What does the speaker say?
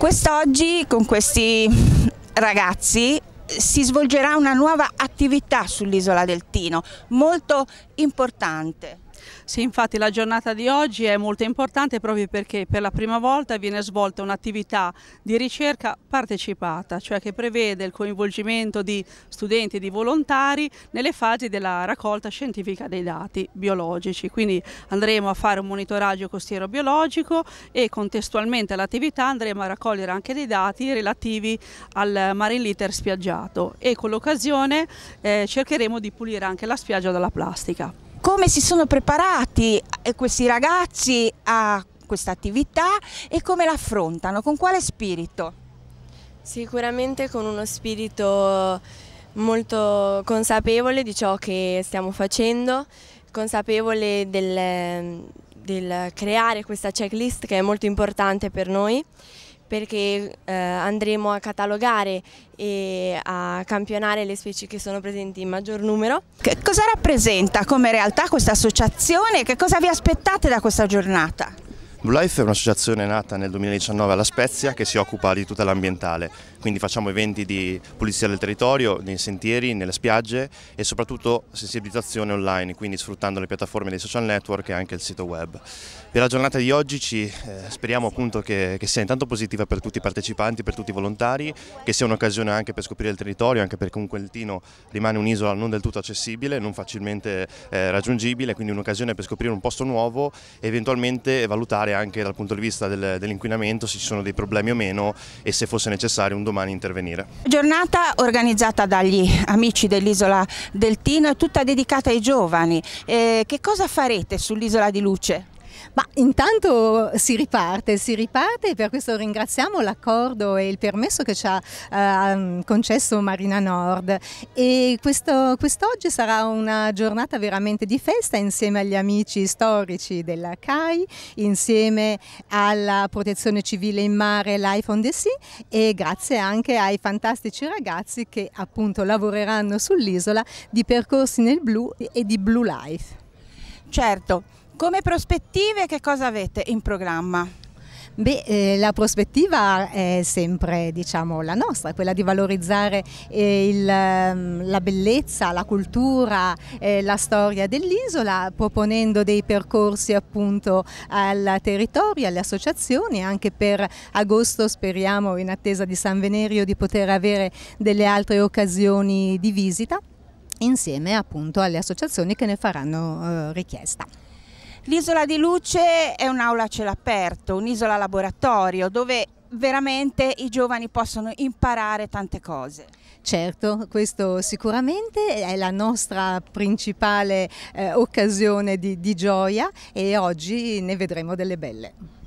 Quest'oggi con questi ragazzi si svolgerà una nuova attività sull'isola del Tino, molto importante. Sì, infatti la giornata di oggi è molto importante proprio perché per la prima volta viene svolta un'attività di ricerca partecipata, cioè che prevede il coinvolgimento di studenti e di volontari nelle fasi della raccolta scientifica dei dati biologici. Quindi andremo a fare un monitoraggio costiero biologico e contestualmente all'attività andremo a raccogliere anche dei dati relativi al marine litter spiaggiato e con l'occasione eh, cercheremo di pulire anche la spiaggia dalla plastica come si sono preparati eh, questi ragazzi a questa attività e come l'affrontano, con quale spirito? Sicuramente con uno spirito molto consapevole di ciò che stiamo facendo, consapevole del, del creare questa checklist che è molto importante per noi perché eh, andremo a catalogare e a campionare le specie che sono presenti in maggior numero. Che cosa rappresenta come realtà questa associazione? Che cosa vi aspettate da questa giornata? Blue Life è un'associazione nata nel 2019 alla Spezia che si occupa di tutela ambientale, quindi facciamo eventi di pulizia del territorio, nei sentieri, nelle spiagge e soprattutto sensibilizzazione online, quindi sfruttando le piattaforme dei social network e anche il sito web. Per la giornata di oggi ci, eh, speriamo appunto che, che sia intanto positiva per tutti i partecipanti, per tutti i volontari, che sia un'occasione anche per scoprire il territorio, anche perché comunque il Tino rimane un'isola non del tutto accessibile, non facilmente eh, raggiungibile, quindi un'occasione per scoprire un posto nuovo e eventualmente valutare valutare anche dal punto di vista del, dell'inquinamento se ci sono dei problemi o meno e se fosse necessario un domani intervenire. Giornata organizzata dagli amici dell'isola del Tino è tutta dedicata ai giovani. Eh, che cosa farete sull'isola di Luce? Ma intanto si riparte, si riparte e per questo ringraziamo l'accordo e il permesso che ci ha eh, concesso Marina Nord e quest'oggi quest sarà una giornata veramente di festa insieme agli amici storici della CAI, insieme alla Protezione Civile in Mare Life on the Sea e grazie anche ai fantastici ragazzi che appunto lavoreranno sull'isola di percorsi nel blu e di Blue Life. Certo, come prospettive che cosa avete in programma? Beh, eh, la prospettiva è sempre diciamo, la nostra, quella di valorizzare eh, il, ehm, la bellezza, la cultura, eh, la storia dell'isola, proponendo dei percorsi appunto al territorio, alle associazioni, anche per agosto speriamo in attesa di San Venerio di poter avere delle altre occasioni di visita insieme appunto alle associazioni che ne faranno eh, richiesta. L'isola di Luce è un'aula a cielo aperto, un'isola laboratorio dove veramente i giovani possono imparare tante cose. Certo, questo sicuramente è la nostra principale eh, occasione di, di gioia e oggi ne vedremo delle belle.